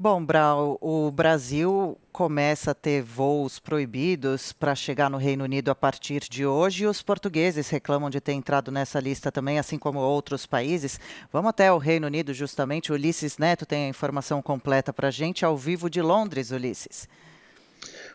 Bom, Brau, o Brasil começa a ter voos proibidos para chegar no Reino Unido a partir de hoje. E os portugueses reclamam de ter entrado nessa lista também, assim como outros países. Vamos até o Reino Unido, justamente. Ulisses Neto tem a informação completa para a gente, ao vivo de Londres, Ulisses.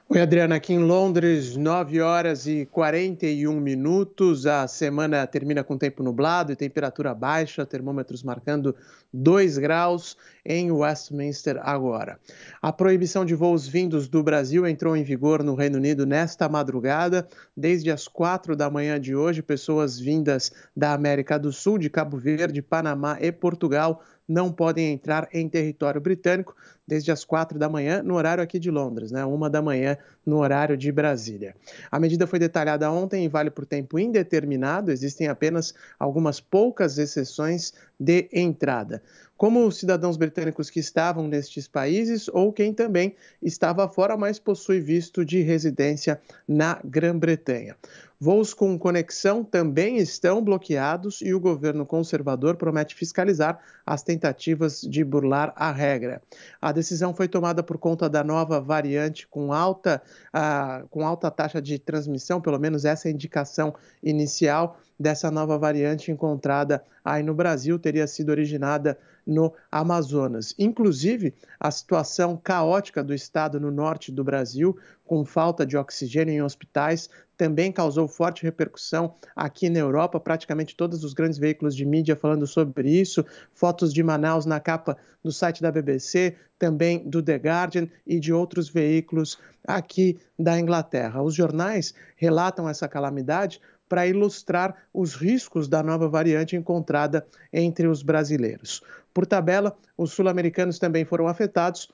Oi, Adriana, aqui em Londres, 9 horas e 41 minutos. A semana termina com tempo nublado e temperatura baixa, termômetros marcando 2 graus em Westminster agora. A proibição de voos vindos do Brasil entrou em vigor no Reino Unido nesta madrugada. Desde as 4 da manhã de hoje, pessoas vindas da América do Sul, de Cabo Verde, Panamá e Portugal não podem entrar em território britânico desde as quatro da manhã, no horário aqui de Londres, né? Uma da manhã no horário de Brasília. A medida foi detalhada ontem e vale por tempo indeterminado. Existem apenas algumas poucas exceções de entrada, como os cidadãos britânicos que estavam nestes países ou quem também estava fora, mas possui visto de residência na Grã-Bretanha. Voos com conexão também estão bloqueados e o governo conservador promete fiscalizar as tentativas de burlar a regra. A decisão foi tomada por conta da nova variante com alta, ah, com alta taxa de transmissão, pelo menos essa é a indicação inicial dessa nova variante encontrada aí no Brasil teria sido originada no Amazonas. Inclusive, a situação caótica do estado no norte do Brasil, com falta de oxigênio em hospitais, também causou forte repercussão aqui na Europa. Praticamente todos os grandes veículos de mídia falando sobre isso. Fotos de Manaus na capa do site da BBC, também do The Guardian e de outros veículos aqui da Inglaterra. Os jornais relatam essa calamidade para ilustrar os riscos da nova variante encontrada entre os brasileiros. Por tabela, os sul-americanos também foram afetados,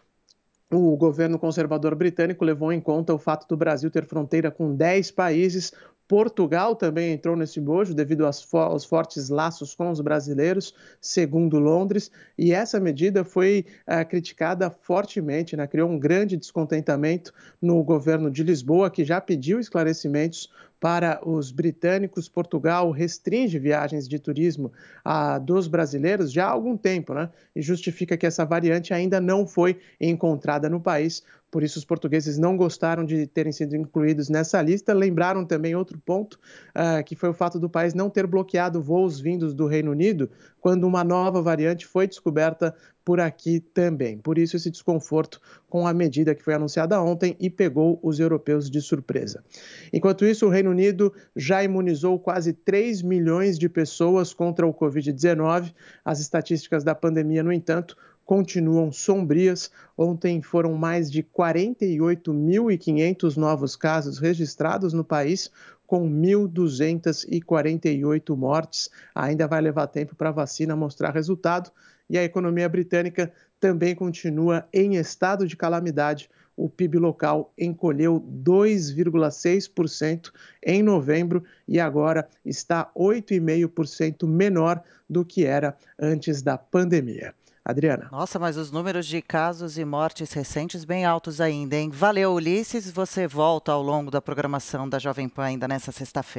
o governo conservador britânico levou em conta o fato do Brasil ter fronteira com 10 países. Portugal também entrou nesse bojo devido aos fortes laços com os brasileiros, segundo Londres, e essa medida foi uh, criticada fortemente, né? criou um grande descontentamento no governo de Lisboa, que já pediu esclarecimentos para os britânicos, Portugal restringe viagens de turismo a, ah, dos brasileiros já há algum tempo, né? E justifica que essa variante ainda não foi encontrada no país. Por isso, os portugueses não gostaram de terem sido incluídos nessa lista. Lembraram também outro ponto, uh, que foi o fato do país não ter bloqueado voos vindos do Reino Unido, quando uma nova variante foi descoberta por aqui também. Por isso, esse desconforto com a medida que foi anunciada ontem e pegou os europeus de surpresa. Enquanto isso, o Reino Unido já imunizou quase 3 milhões de pessoas contra o Covid-19. As estatísticas da pandemia, no entanto, continuam sombrias. Ontem foram mais de 48.500 novos casos registrados no país, com 1.248 mortes. Ainda vai levar tempo para a vacina mostrar resultado. E a economia britânica também continua em estado de calamidade. O PIB local encolheu 2,6% em novembro e agora está 8,5% menor do que era antes da pandemia. Adriana. Nossa, mas os números de casos e mortes recentes bem altos ainda, hein? Valeu, Ulisses. Você volta ao longo da programação da Jovem Pan ainda nessa sexta-feira.